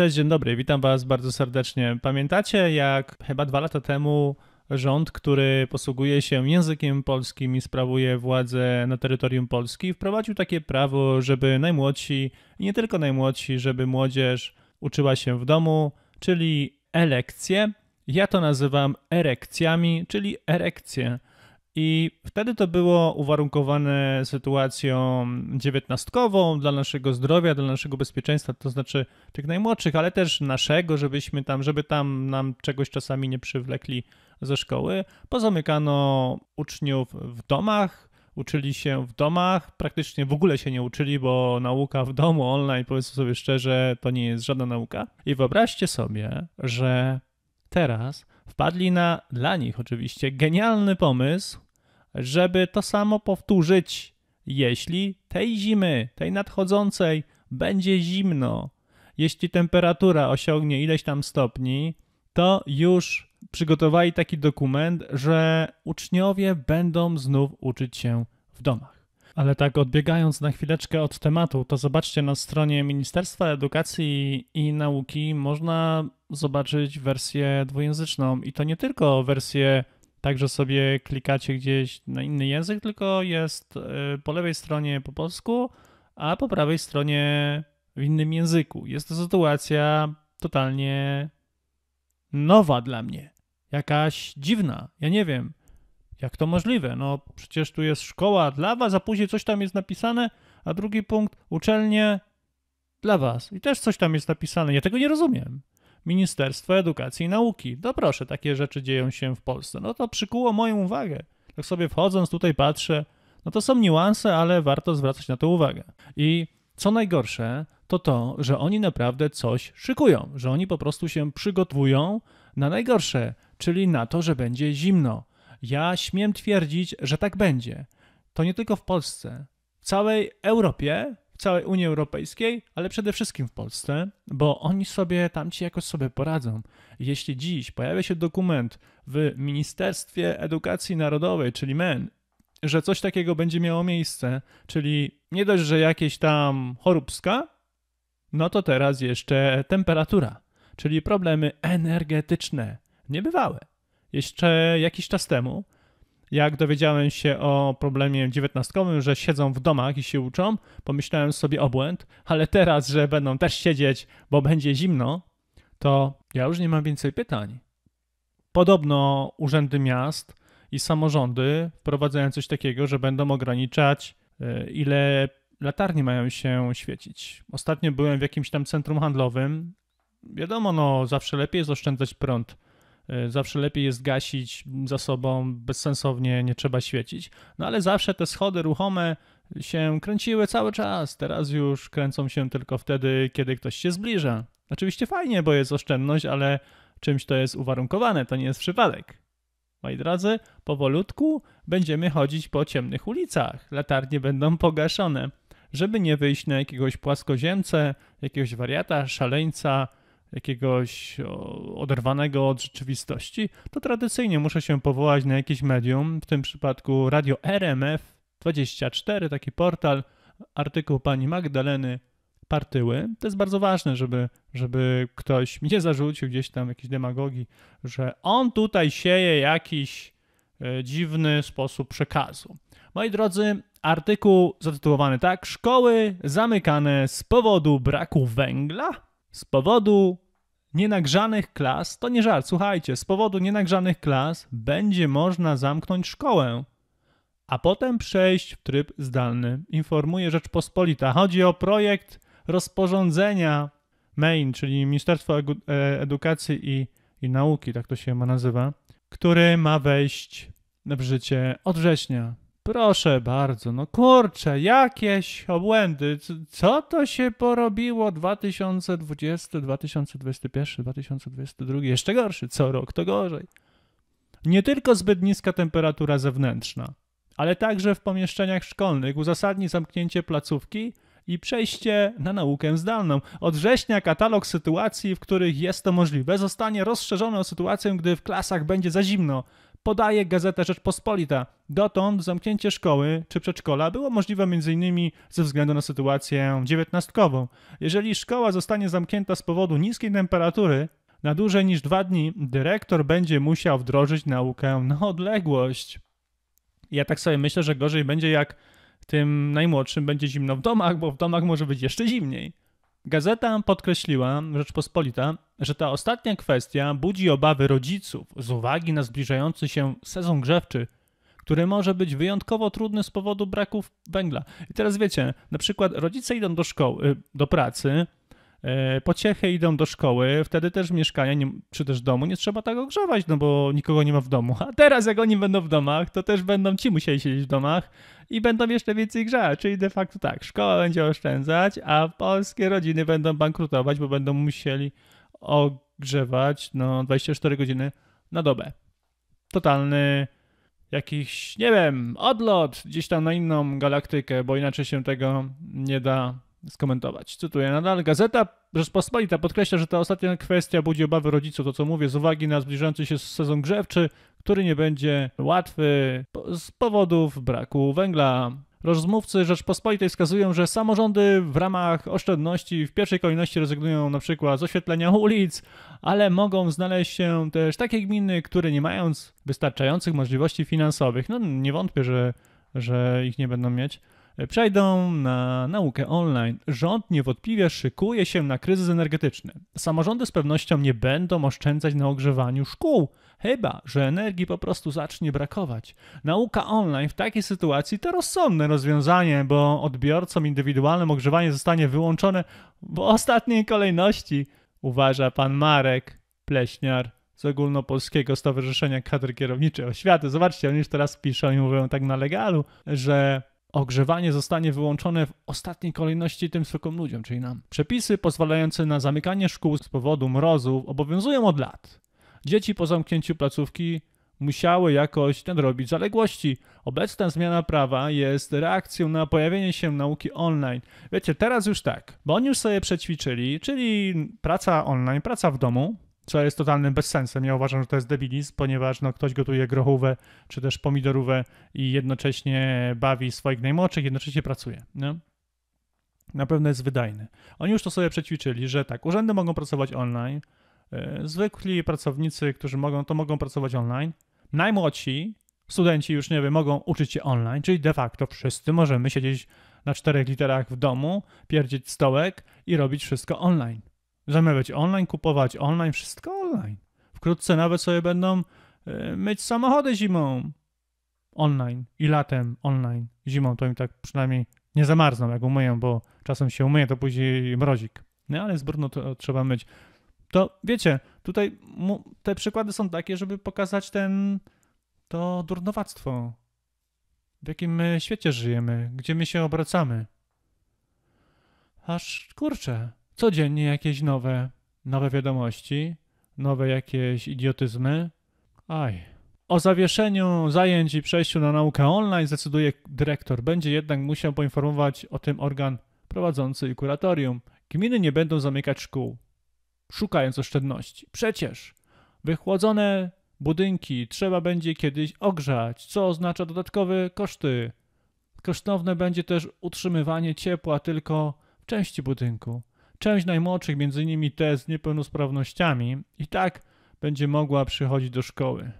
Cześć, dzień dobry, witam Was bardzo serdecznie. Pamiętacie, jak chyba dwa lata temu rząd, który posługuje się językiem polskim i sprawuje władzę na terytorium Polski, wprowadził takie prawo, żeby najmłodsi, i nie tylko najmłodsi, żeby młodzież uczyła się w domu, czyli elekcje. Ja to nazywam erekcjami, czyli erekcje. I wtedy to było uwarunkowane sytuacją dziewiętnastkową dla naszego zdrowia, dla naszego bezpieczeństwa, to znaczy tych najmłodszych, ale też naszego, żebyśmy tam, żeby tam nam czegoś czasami nie przywlekli ze szkoły. Pozamykano uczniów w domach, uczyli się w domach, praktycznie w ogóle się nie uczyli, bo nauka w domu online, powiedzmy sobie szczerze, to nie jest żadna nauka. I wyobraźcie sobie, że teraz wpadli na dla nich oczywiście genialny pomysł żeby to samo powtórzyć, jeśli tej zimy, tej nadchodzącej, będzie zimno. Jeśli temperatura osiągnie ileś tam stopni, to już przygotowali taki dokument, że uczniowie będą znów uczyć się w domach. Ale tak odbiegając na chwileczkę od tematu, to zobaczcie na stronie Ministerstwa Edukacji i Nauki można zobaczyć wersję dwujęzyczną i to nie tylko wersję Także sobie klikacie gdzieś na inny język, tylko jest y, po lewej stronie po polsku, a po prawej stronie w innym języku. Jest to sytuacja totalnie nowa dla mnie, jakaś dziwna. Ja nie wiem, jak to możliwe. No przecież tu jest szkoła dla was, a później coś tam jest napisane, a drugi punkt uczelnie dla was. I też coś tam jest napisane. Ja tego nie rozumiem. Ministerstwo Edukacji i Nauki. No proszę, takie rzeczy dzieją się w Polsce. No to przykuło moją uwagę. Tak sobie wchodząc tutaj patrzę, no to są niuanse, ale warto zwracać na to uwagę. I co najgorsze, to to, że oni naprawdę coś szykują, że oni po prostu się przygotowują na najgorsze, czyli na to, że będzie zimno. Ja śmiem twierdzić, że tak będzie. To nie tylko w Polsce. W całej Europie całej Unii Europejskiej, ale przede wszystkim w Polsce, bo oni sobie tamci jakoś sobie poradzą. Jeśli dziś pojawia się dokument w Ministerstwie Edukacji Narodowej, czyli MEN, że coś takiego będzie miało miejsce, czyli nie dość, że jakieś tam choróbska, no to teraz jeszcze temperatura, czyli problemy energetyczne, niebywałe. Jeszcze jakiś czas temu jak dowiedziałem się o problemie dziewiętnastkowym, że siedzą w domach i się uczą, pomyślałem sobie obłęd, ale teraz, że będą też siedzieć, bo będzie zimno, to ja już nie mam więcej pytań. Podobno urzędy miast i samorządy wprowadzają coś takiego, że będą ograniczać, e, ile latarni mają się świecić. Ostatnio byłem w jakimś tam centrum handlowym. Wiadomo, no zawsze lepiej jest oszczędzać prąd E, zawsze lepiej jest gasić za sobą, bezsensownie nie trzeba świecić. No ale zawsze te schody ruchome się kręciły cały czas. Teraz już kręcą się tylko wtedy, kiedy ktoś się zbliża. Oczywiście fajnie, bo jest oszczędność, ale czymś to jest uwarunkowane, to nie jest przypadek. Moi drodzy, powolutku będziemy chodzić po ciemnych ulicach. Latarnie będą pogaszone, żeby nie wyjść na jakiegoś płaskoziemce, jakiegoś wariata, szaleńca, jakiegoś oderwanego od rzeczywistości, to tradycyjnie muszę się powołać na jakieś medium, w tym przypadku radio RMF24, taki portal, artykuł pani Magdaleny Partyły. To jest bardzo ważne, żeby, żeby ktoś mnie zarzucił gdzieś tam jakiejś demagogii, że on tutaj sieje jakiś e, dziwny sposób przekazu. Moi drodzy, artykuł zatytułowany tak: Szkoły zamykane z powodu braku węgla? Z powodu nienagrzanych klas, to nie żart, słuchajcie, z powodu nienagrzanych klas będzie można zamknąć szkołę, a potem przejść w tryb zdalny, informuje Rzeczpospolita. Chodzi o projekt rozporządzenia Main, czyli Ministerstwo e, Edukacji i, i Nauki, tak to się ma nazywa, który ma wejść w życie od września Proszę bardzo, no kurczę, jakieś obłędy. Co to się porobiło 2020, 2021, 2022? Jeszcze gorszy, co rok to gorzej. Nie tylko zbyt niska temperatura zewnętrzna, ale także w pomieszczeniach szkolnych uzasadni zamknięcie placówki i przejście na naukę zdalną. Od września katalog sytuacji, w których jest to możliwe, zostanie rozszerzony o sytuację, gdy w klasach będzie za zimno, Podaje Gazeta Rzeczpospolita. Dotąd zamknięcie szkoły czy przedszkola było możliwe m.in. ze względu na sytuację dziewiętnastkową. Jeżeli szkoła zostanie zamknięta z powodu niskiej temperatury, na dłużej niż dwa dni dyrektor będzie musiał wdrożyć naukę na odległość. Ja tak sobie myślę, że gorzej będzie jak tym najmłodszym będzie zimno w domach, bo w domach może być jeszcze zimniej. Gazeta podkreśliła, Rzeczpospolita, że ta ostatnia kwestia budzi obawy rodziców z uwagi na zbliżający się sezon grzewczy, który może być wyjątkowo trudny z powodu braków węgla. I teraz wiecie, na przykład rodzice idą do szkoły, do pracy, E, pociechy idą do szkoły, wtedy też mieszkania nie, czy też domu nie trzeba tak ogrzewać, no bo nikogo nie ma w domu. A teraz jak oni będą w domach, to też będą ci musieli siedzieć w domach i będą jeszcze więcej grzać, czyli de facto tak, szkoła będzie oszczędzać, a polskie rodziny będą bankrutować, bo będą musieli ogrzewać no 24 godziny na dobę. Totalny jakiś, nie wiem, odlot gdzieś tam na inną galaktykę, bo inaczej się tego nie da skomentować. Cytuję nadal. Gazeta Rzeczpospolita podkreśla, że ta ostatnia kwestia budzi obawy rodziców, to co mówię, z uwagi na zbliżający się sezon grzewczy, który nie będzie łatwy z powodów braku węgla. Rozmówcy Rzeczpospolitej wskazują, że samorządy w ramach oszczędności w pierwszej kolejności rezygnują np. z oświetlenia ulic, ale mogą znaleźć się też takie gminy, które nie mając wystarczających możliwości finansowych, no nie wątpię, że, że ich nie będą mieć, przejdą na naukę online. Rząd niewątpliwie szykuje się na kryzys energetyczny. Samorządy z pewnością nie będą oszczędzać na ogrzewaniu szkół, chyba że energii po prostu zacznie brakować. Nauka online w takiej sytuacji to rozsądne rozwiązanie, bo odbiorcom indywidualnym ogrzewanie zostanie wyłączone w ostatniej kolejności, uważa pan Marek Pleśniar z Ogólnopolskiego Stowarzyszenia Kadr Kierowniczej Oświaty. Zobaczcie, oni już teraz piszą i mówią tak na legalu, że Ogrzewanie zostanie wyłączone w ostatniej kolejności tym zwykłym ludziom, czyli nam. Przepisy pozwalające na zamykanie szkół z powodu mrozów obowiązują od lat. Dzieci po zamknięciu placówki musiały jakoś nadrobić zaległości. Obecna zmiana prawa jest reakcją na pojawienie się nauki online. Wiecie, teraz już tak, bo oni już sobie przećwiczyli, czyli praca online, praca w domu, co jest totalnym bezsensem. Ja uważam, że to jest debilizm, ponieważ no, ktoś gotuje grochówę czy też pomidorówę i jednocześnie bawi swoich najmłodszych, jednocześnie pracuje. No? Na pewno jest wydajny. Oni już to sobie przećwiczyli, że tak, urzędy mogą pracować online, e, zwykli pracownicy, którzy mogą, to mogą pracować online. Najmłodsi, studenci już, nie wiem, mogą uczyć się online, czyli de facto wszyscy możemy siedzieć na czterech literach w domu, pierdzieć stołek i robić wszystko online być online, kupować online, wszystko online. Wkrótce nawet sobie będą e, myć samochody zimą online i latem online. Zimą to im tak przynajmniej nie zamarzną, jak umyją, bo czasem się umyje, to później mrozik. No ale z brudno to trzeba myć. To wiecie, tutaj te przykłady są takie, żeby pokazać ten to durnowactwo. W jakim my świecie żyjemy, gdzie my się obracamy. Aż kurczę, codziennie jakieś nowe, nowe wiadomości, nowe jakieś idiotyzmy. Aj. O zawieszeniu zajęć i przejściu na naukę online zdecyduje dyrektor. Będzie jednak musiał poinformować o tym organ prowadzący i kuratorium. Gminy nie będą zamykać szkół, szukając oszczędności. Przecież wychłodzone budynki trzeba będzie kiedyś ogrzać, co oznacza dodatkowe koszty. Kosztowne będzie też utrzymywanie ciepła tylko w części budynku. Część najmłodszych, między innymi te z niepełnosprawnościami, i tak będzie mogła przychodzić do szkoły.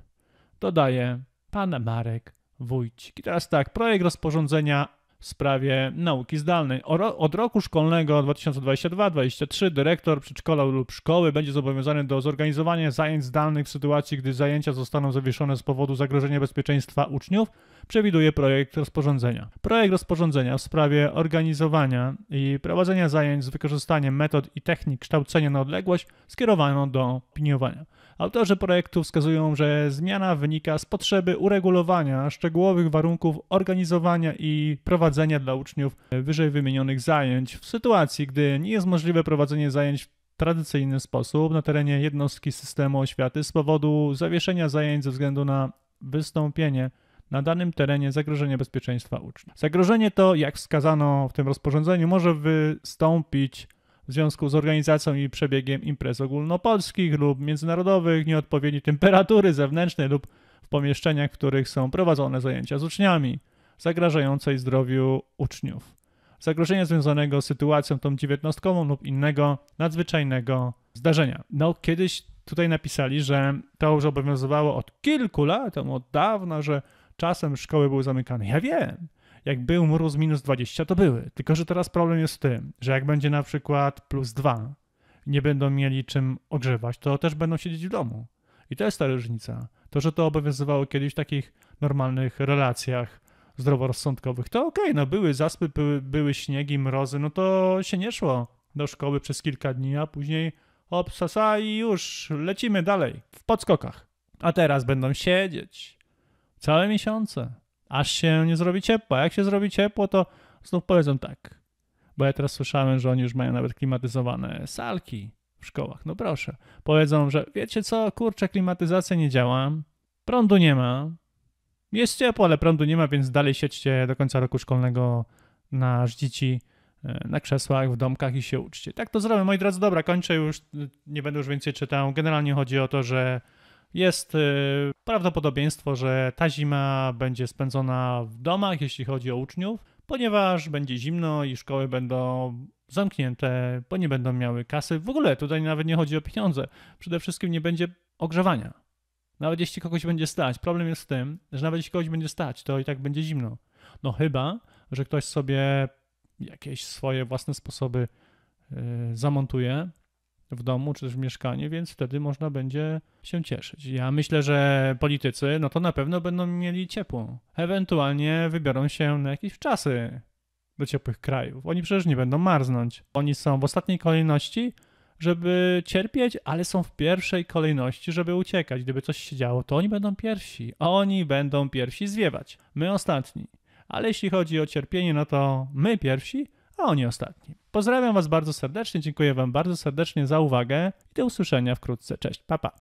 Dodaje pan Marek Wójcik. I teraz tak, projekt rozporządzenia w sprawie nauki zdalnej. Od roku szkolnego 2022-2023 dyrektor przedszkola lub szkoły będzie zobowiązany do zorganizowania zajęć zdalnych w sytuacji, gdy zajęcia zostaną zawieszone z powodu zagrożenia bezpieczeństwa uczniów, przewiduje projekt rozporządzenia. Projekt rozporządzenia w sprawie organizowania i prowadzenia zajęć z wykorzystaniem metod i technik kształcenia na odległość skierowano do opiniowania. Autorzy projektu wskazują, że zmiana wynika z potrzeby uregulowania szczegółowych warunków organizowania i prowadzenia dla uczniów wyżej wymienionych zajęć w sytuacji, gdy nie jest możliwe prowadzenie zajęć w tradycyjny sposób na terenie jednostki systemu oświaty z powodu zawieszenia zajęć ze względu na wystąpienie na danym terenie zagrożenie bezpieczeństwa uczniów. Zagrożenie to, jak wskazano w tym rozporządzeniu, może wystąpić w związku z organizacją i przebiegiem imprez ogólnopolskich lub międzynarodowych, nieodpowiedniej temperatury zewnętrznej lub w pomieszczeniach, w których są prowadzone zajęcia z uczniami, zagrażającej zdrowiu uczniów. Zagrożenia związanego z sytuacją tą dziewiętnastkową lub innego nadzwyczajnego zdarzenia. No, kiedyś tutaj napisali, że to już obowiązywało od kilku lat, od dawna, że czasem szkoły były zamykane. Ja wiem, jak był mróz minus 20, to były. Tylko, że teraz problem jest w tym, że jak będzie na przykład plus 2, nie będą mieli czym ogrzewać, to też będą siedzieć w domu. I to jest ta różnica. To, że to obowiązywało kiedyś w takich normalnych relacjach zdroworozsądkowych, to okej, okay, no były zaspy, były, były śniegi, mrozy, no to się nie szło do szkoły przez kilka dni, a później hop, sasa i już lecimy dalej w podskokach. A teraz będą siedzieć całe miesiące aż się nie zrobi ciepło. A jak się zrobi ciepło, to znów powiedzą tak. Bo ja teraz słyszałem, że oni już mają nawet klimatyzowane salki w szkołach. No proszę. Powiedzą, że wiecie co, kurczę, klimatyzacja nie działa, prądu nie ma, jest ciepło, ale prądu nie ma, więc dalej siedźcie do końca roku szkolnego na żdzici, e, na krzesłach, w domkach i się uczcie. Tak to zrobię, moi drodzy. Dobra, kończę już, nie będę już więcej czytał. Generalnie chodzi o to, że jest y, prawdopodobieństwo, że ta zima będzie spędzona w domach, jeśli chodzi o uczniów, ponieważ będzie zimno i szkoły będą zamknięte, bo nie będą miały kasy. W ogóle tutaj nawet nie chodzi o pieniądze. Przede wszystkim nie będzie ogrzewania. Nawet jeśli kogoś będzie stać, problem jest w tym, że nawet jeśli kogoś będzie stać, to i tak będzie zimno. No chyba, że ktoś sobie jakieś swoje własne sposoby y, zamontuje, w domu czy też w mieszkanie, więc wtedy można będzie się cieszyć. Ja myślę, że politycy no to na pewno będą mieli ciepło. Ewentualnie wybiorą się na jakieś czasy do ciepłych krajów. Oni przecież nie będą marznąć. Oni są w ostatniej kolejności, żeby cierpieć, ale są w pierwszej kolejności, żeby uciekać. Gdyby coś się działo, to oni będą pierwsi. Oni będą pierwsi zwiewać. My ostatni. Ale jeśli chodzi o cierpienie, no to my pierwsi, a oni ostatni. Pozdrawiam Was bardzo serdecznie, dziękuję Wam bardzo serdecznie za uwagę i do usłyszenia wkrótce. Cześć, papa. Pa.